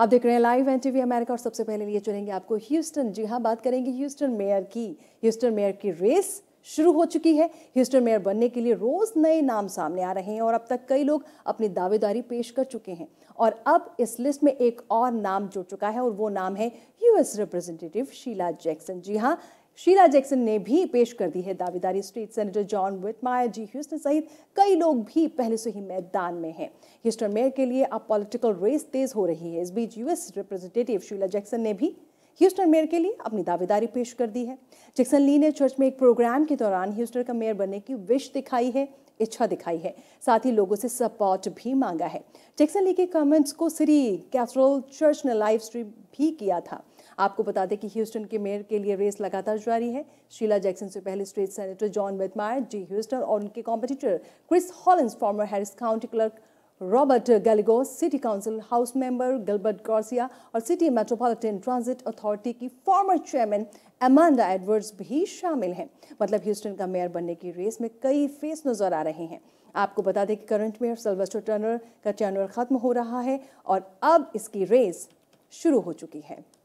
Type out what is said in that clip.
आप देख रहे हैं लाइव एन टीवी अमेरिका और सबसे पहले लिए चुनेंगे आपको ह्यूस्टन जी हाँ बात करेंगे ह्यूस्टन मेयर की ह्यूस्टन मेयर की रेस शुरू हो चुकी है ह्यूस्टन मेयर बनने के लिए रोज नए नाम सामने आ रहे हैं और अब तक कई लोग अपनी दावेदारी पेश कर चुके हैं और अब इस लिस्ट में एक और नाम जुड़ चुका है और वो नाम है यूएस रिप्रेजेंटेटिव शीला जैक्सन जी हाँ शीला जैक्सन ने भी पेश कर दी है दावेदारी स्टेट सेनेटर जॉन विटमायर जी ह्यूस्टन सहित कई लोग भी पहले से ही मैदान में हैं ह्यूस्टन मेयर के लिए अब पॉलिटिकल रेस तेज हो रही है इस बीच यूएस रिप्रेजेंटेटिव शीला जैक्सन ने भी ह्यूस्टन मेयर के लिए अपनी दावेदारी पेश कर दी है जैक्सन ली ने चर्च में एक प्रोग्राम के दौरान ह्यूस्टन का मेयर बनने की विश दिखाई है इच्छा दिखाई है साथ ही लोगों से सपोर्ट भी मांगा है जैक्सन ली के कमेंट्स को सिरी कैथरोल चर्च ने लाइव स्ट्रीम भी किया था आपको बता दें कि ह्यूस्टन के मेयर के लिए रेस लगातार जारी है शीला जैक्सन से पहले स्टेट सेनेटर जॉन बेटमायर जी ह्यूस्टन और उनके competitor Chris Hollins former Harris County clerk Robert Gallegos city council house member Gilbert Garcia और सिटी मेट्रोपॉलिटन ट्रांजिट अथॉरिटी की फॉर्मर चेयरमैन एमांडा एडवर्ड्स भी शामिल हैं मतलब ह्यूस्टन का मेयर बनने की रेस में कई फेस नजर आ रहे हैं आपको बता दें कि करंट मेयर सलवेस्टर टर्नर का टर्नर खत्म हो रहा है और अब इसकी रेस शुरू हो चुकी है